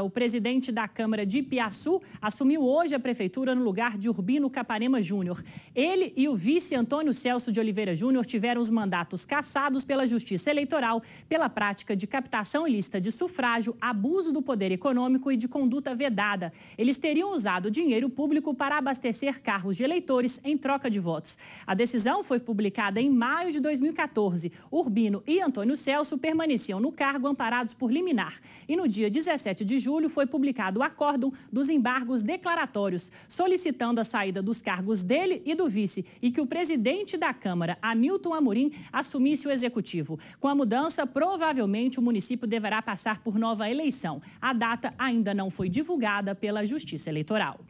O presidente da Câmara de Piaçu assumiu hoje a prefeitura no lugar de Urbino Caparema Júnior. Ele e o vice Antônio Celso de Oliveira Júnior tiveram os mandatos cassados pela Justiça Eleitoral pela prática de captação ilícita de sufrágio, abuso do poder econômico e de conduta vedada. Eles teriam usado dinheiro público para abastecer carros de eleitores em troca de votos. A decisão foi publicada em maio de 2014. Urbino e Antônio Celso permaneciam no cargo amparados por liminar. E no dia 17 de julho foi publicado o acórdão dos embargos declaratórios, solicitando a saída dos cargos dele e do vice e que o presidente da Câmara, Hamilton Amorim, assumisse o executivo. Com a mudança, provavelmente o município deverá passar por nova eleição. A data ainda não foi divulgada pela Justiça Eleitoral.